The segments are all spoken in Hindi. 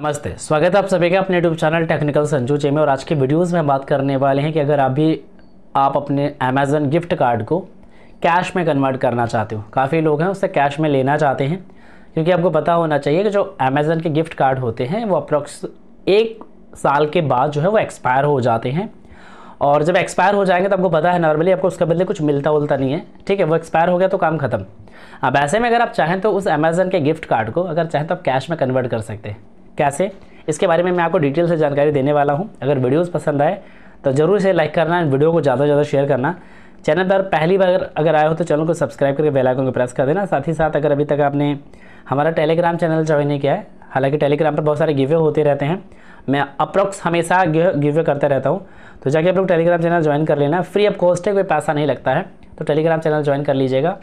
नमस्ते स्वागत है आप सभी का अपने यूट्यूब चैनल टेक्निकल संजू जे में और आज के वीडियोस में बात करने वाले हैं कि अगर आप भी आप अपने अमेज़न गिफ्ट कार्ड को कैश में कन्वर्ट करना चाहते हो काफ़ी लोग हैं उससे कैश में लेना चाहते हैं क्योंकि आपको पता होना चाहिए कि जो अमेज़न के गिफ्ट कार्ड होते हैं वो अप्रोक्स एक साल के बाद जो है वो एक्सपायर हो जाते हैं और जब एक्सपायर हो जाएंगे तो आपको पता है नॉर्मली आपको उसके बदले कुछ मिलता उलता नहीं है ठीक है वो एक्सपायर हो गया तो काम खत्म अब ऐसे में अगर आप चाहें तो उस अमेज़न के गिफ्ट कार्ड को अगर चाहें तो आप कैश में कन्वर्ट कर सकते हैं कैसे इसके बारे में मैं आपको डिटेल से जानकारी देने वाला हूँ अगर वीडियोज़ पसंद आए तो ज़रूर इसे लाइक करना एंड वीडियो को ज़्यादा से ज़्यादा शेयर करना चैनल पर पहली बार अगर आए हो तो चैनल को सब्सक्राइब करके बेल आइकन को प्रेस कर देना साथ ही साथ अगर अभी तक आपने हमारा टेलीग्राम चैनल ज्वाइन नहीं किया है हालांकि टेलीग्राम पर बहुत सारे गिवे होते रहते हैं मैं अप्रोक्स हमेशा गिवे करता रहता हूँ तो जाके आप लोग टेलीग्राम चैनल ज्वाइन कर लेना फ्री ऑफ कॉस्ट है कोई पैसा नहीं लगता है तो टेलीग्राम चैनल ज्वाइन कर लीजिएगा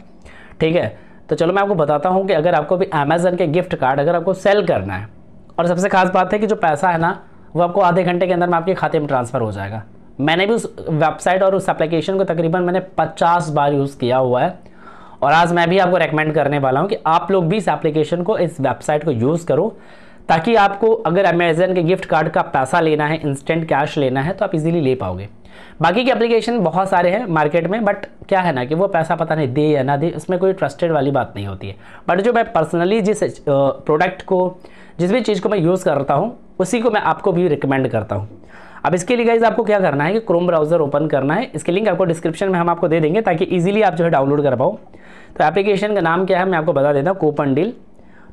ठीक है तो चलो मैं आपको बताता हूँ कि अगर आपको भी अमेज़न के गिफ्ट कार्ड अगर आपको सेल करना है और सबसे खास बात है कि जो पैसा है ना वो आपको आधे घंटे के अंदर में आपके खाते में ट्रांसफ़र हो जाएगा मैंने भी उस वेबसाइट और उस एप्लीकेशन को तकरीबन मैंने 50 बार यूज़ किया हुआ है और आज मैं भी आपको रेकमेंड करने वाला हूँ कि आप लोग भी इस एप्लीकेशन को इस वेबसाइट को यूज़ करो ताकि आपको अगर अमेज़न के गिफ्ट कार्ड का पैसा लेना है इंस्टेंट कैश लेना है तो आप इजीली ले पाओगे बाकी के एप्लीकेशन बहुत सारे हैं मार्केट में बट क्या है ना कि वो पैसा पता नहीं दे या ना दे उसमें कोई ट्रस्टेड वाली बात नहीं होती है बट जो मैं पर्सनली जिस प्रोडक्ट को जिस भी चीज़ को मैं यूज़ करता हूँ उसी को मैं आपको भी रिकमेंड करता हूँ अब इसके लिए गाइज आपको क्या करना है कि क्रोम ब्राउज़र ओपन करना है इसके लिंक आपको डिस्क्रिप्शन में हम आपको दे देंगे ताकि ईजिली आप जो है डाउनलोड कर पाओ तो एप्लीकेशन का नाम क्या है मैं आपको बता देता हूँ कूपन डील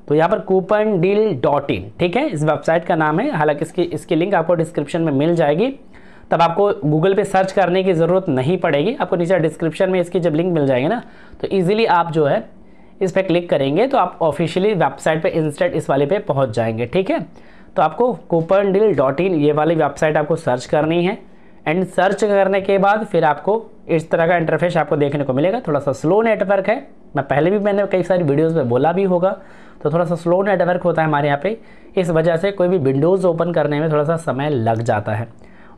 तो यहाँ पर कूपन डील डॉट इन ठीक है इस वेबसाइट का नाम है हालांकि इसकी इसकी लिंक आपको डिस्क्रिप्शन में मिल जाएगी तब आपको गूगल पे सर्च करने की ज़रूरत नहीं पड़ेगी आपको नीचे डिस्क्रिप्शन में इसकी जब लिंक मिल जाएगी ना तो ईजिली आप जो है इस पर क्लिक करेंगे तो आप ऑफिशियली वेबसाइट पे इंस्टेंट इस वाले पे पहुंच जाएंगे ठीक है तो आपको कूपन डील डॉट इन ये वाली वेबसाइट आपको सर्च करनी है एंड सर्च करने के बाद फिर आपको इस तरह का इंटरफेस आपको देखने को मिलेगा थोड़ा सा स्लो नेटवर्क है मैं पहले भी मैंने कई सारी वीडियोस में बोला भी होगा तो थोड़ा सा स्लो नेटवर्क होता है हमारे यहाँ पे इस वजह से कोई भी विंडोज़ ओपन करने में थोड़ा सा समय लग जाता है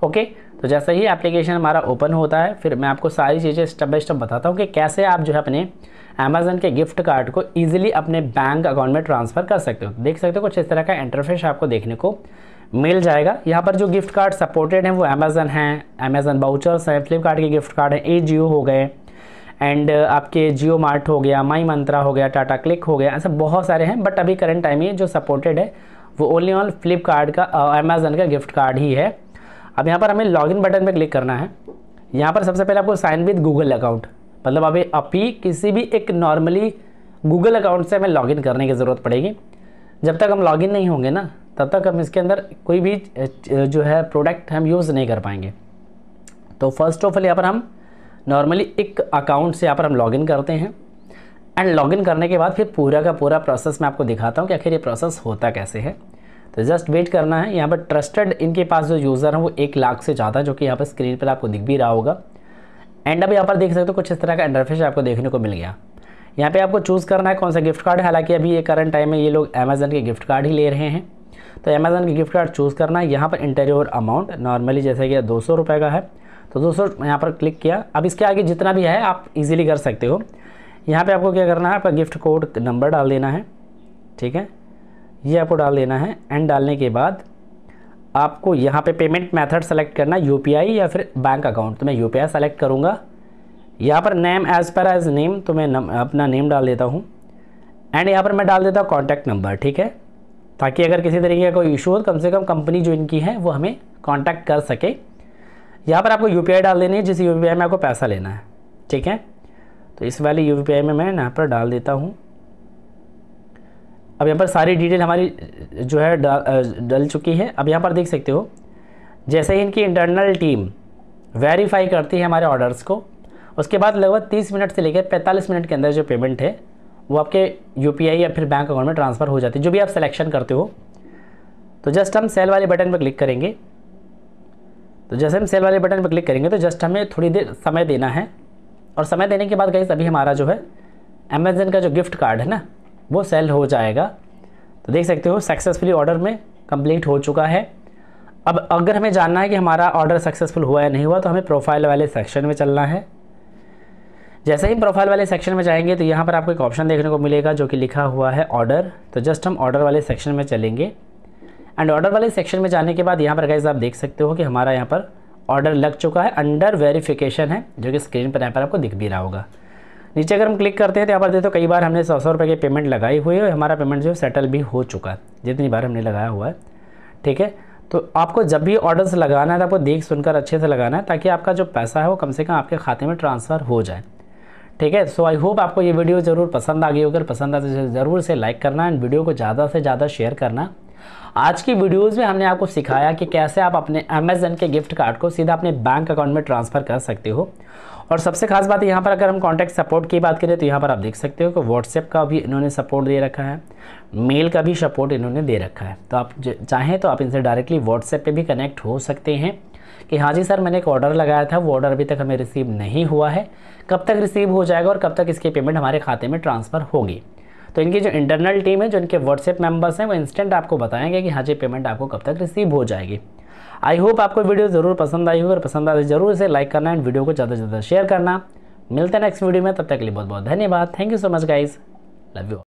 ओके तो जैसे ही एप्लीकेशन हमारा ओपन होता है फिर मैं आपको सारी चीज़ें स्टेप बाय स्टेप बताता हूँ कि कैसे आप जो है अपने अमेज़न के गिफ्ट कार्ड को ईजिली अपने बैंक अकाउंट में ट्रांसफ़र कर सकते हो देख सकते हो कुछ इस तरह का इंटरफेस आपको देखने को मिल जाएगा यहाँ पर जो गिफ्ट कार्ड सपोर्टेड हैं वो अमेज़न हैं अमेज़न बाउचर्स हैं फ्लिपकार्ट के गिफ्ट कार्ड हैं ए जियो हो गए एंड uh, आपके जियो मार्ट हो गया माई मंत्रा हो गया टाटा क्लिक हो गया ऐसे बहुत सारे हैं बट अभी करंट टाइम ये जो सपोर्टेड है वो ओनली ऑन फ्लिपकार्ट का अमेज़न uh, का गिफ्ट कार्ड ही है अब यहाँ पर हमें लॉगिन बटन पर क्लिक करना है यहाँ पर सबसे पहले आपको साइन विद गूगल अकाउंट मतलब अभी अभी किसी भी एक नॉर्मली गूगल अकाउंट से हमें लॉगिन करने की ज़रूरत पड़ेगी जब तक हम लॉगिन नहीं होंगे ना तब तक हम इसके अंदर कोई भी जो है प्रोडक्ट हम यूज़ नहीं कर पाएंगे तो फर्स्ट ऑफ ऑल यहाँ पर हम नॉर्मली एक अकाउंट से यहाँ पर हम लॉगिन करते हैं एंड लॉगिन करने के बाद फिर पूरा का पूरा प्रोसेस मैं आपको दिखाता हूँ कि आखिर ये प्रोसेस होता कैसे है तो जस्ट वेट करना है यहाँ पर ट्रस्टेड इनके पास जो यूज़र है वो एक लाख से ज़्यादा जो कि यहाँ पर स्क्रीन पर आपको दिख भी रहा होगा एंड अब यहाँ पर देख सकते हो कुछ इस तरह का इंटरफेस आपको देखने को मिल गया यहाँ पे आपको चूज़ करना है कौन सा गिफ्ट कार्ड हालांकि अभी ये करंट टाइम में ये लोग अमेज़न के गिफ्ट कार्ड ही ले रहे हैं तो अमेज़न के गिफ्ट कार्ड चूज़ करना है यहाँ पर इंटेरियर अमाउंट नॉर्मली जैसे कि दो सौ का है तो दो सौ यहाँ पर क्लिक किया अब इसके आगे जितना भी है आप ईजिली कर सकते हो यहाँ पर आपको क्या करना है आपका गिफ्ट कोड नंबर डाल देना है ठीक है ये आपको डाल देना है एंड डालने के बाद आपको यहाँ पे पेमेंट मेथड सेलेक्ट करना यू या फिर बैंक अकाउंट तो मैं यू पी सेलेक्ट करूँगा यहाँ पर name as per as name तो मैं नम, अपना नेम डाल देता हूँ एंड यहाँ पर मैं डाल देता हूँ कॉन्टैक्ट नंबर ठीक है ताकि अगर किसी तरीके का कोई इशू हो कम से कम कंपनी जो इनकी है वो हमें कॉन्टैक्ट कर सके यहाँ पर आपको यू डाल देनी है जिस यू में आपको पैसा लेना है ठीक है तो इस वाली यू में मैं यहाँ पर डाल देता हूँ अब यहाँ पर सारी डिटेल हमारी जो है डल डल चुकी है अब यहाँ पर देख सकते हो जैसे ही इनकी इंटरनल टीम वेरीफाई करती है हमारे ऑर्डर्स को उसके बाद लगभग तीस मिनट से लेकर पैंतालीस मिनट के अंदर जो पेमेंट है वो आपके यू या फिर बैंक अकाउंट में ट्रांसफ़र हो जाती है जो भी आप सिलेक्शन करते हो तो जस्ट हम सेल वाले बटन पर क्लिक करेंगे तो जैसे हम सेल वाले बटन पर क्लिक करेंगे तो जस्ट हमें थोड़ी देर समय देना है और समय देने के बाद गई अभी हमारा जो है अमेजन का जो गिफ्ट कार्ड है ना वो सेल हो जाएगा तो देख सकते हो सक्सेसफुली ऑर्डर में कंप्लीट हो चुका है अब अगर हमें जानना है कि हमारा ऑर्डर सक्सेसफुल हुआ या नहीं हुआ तो हमें प्रोफाइल वाले सेक्शन में चलना है जैसे ही प्रोफाइल वाले सेक्शन में जाएंगे तो यहाँ पर आपको एक ऑप्शन देखने को मिलेगा जो कि लिखा हुआ है ऑर्डर तो जस्ट हम ऑर्डर वाले सेक्शन में चलेंगे एंड ऑर्डर वाले सेक्शन में जाने के बाद यहाँ पर गैस आप देख सकते हो कि हमारा यहाँ पर ऑर्डर लग चुका है अंडर वेरिफिकेशन है जो कि स्क्रीन पर यहाँ पर आपको दिख भी रहा होगा नीचे अगर हम क्लिक करते हैं तो यहाँ पर देखो तो कई बार हमने सौ सौ रुपये की पेमेंट लगाई हुई है और हमारा पेमेंट जो है सेटल भी हो चुका है जितनी बार हमने लगाया हुआ है ठीक है तो आपको जब भी ऑर्डर्स लगाना है तो आपको देख सुनकर अच्छे से लगाना है ताकि आपका जो पैसा है वो कम से कम आपके खाते में ट्रांसफ़र हो जाए ठीक है सो आई होप आपको ये वीडियो ज़रूर पसंद आ गई होगी पसंद आते तो ज़रूर से लाइक करना एंड वीडियो को ज़्यादा से ज़्यादा शेयर करना आज की वीडियोस में हमने आपको सिखाया कि कैसे आप अपने अमेजन के गिफ्ट कार्ड को सीधा अपने बैंक अकाउंट में ट्रांसफ़र कर सकते हो और सबसे खास बात यहाँ पर अगर हम कॉन्टैक्ट सपोर्ट की बात करें तो यहाँ पर आप देख सकते हो कि व्हाट्सएप का भी इन्होंने सपोर्ट दे रखा है मेल का भी सपोर्ट इन्होंने दे रखा है तो आप चाहें तो आप इनसे डायरेक्टली व्हाट्सएप पर भी कनेक्ट हो सकते हैं कि हाँ जी सर मैंने एक ऑर्डर लगाया था वो ऑर्डर अभी तक हमें रिसीव नहीं हुआ है कब तक रिसीव हो जाएगा और कब तक इसकी पेमेंट हमारे खाते में ट्रांसफ़र होगी तो इनकी जो इंटरनल टीम है जो इनके व्हाट्सएप मेंबर्स हैं वो इंस्टेंट आपको बताएंगे कि हाँ जी पेमेंट आपको कब तक रिसीव हो जाएगी आई होप आपको वीडियो ज़रूर पसंद आई होगी और पसंद आए तो जरूर इसे लाइक करना एंड वीडियो को ज़्यादा से ज़्यादा शेयर करना मिलते हैं नेक्स्ट वीडियो में तब तक के लिए बहुत बहुत धन्यवाद thank you so much guys love you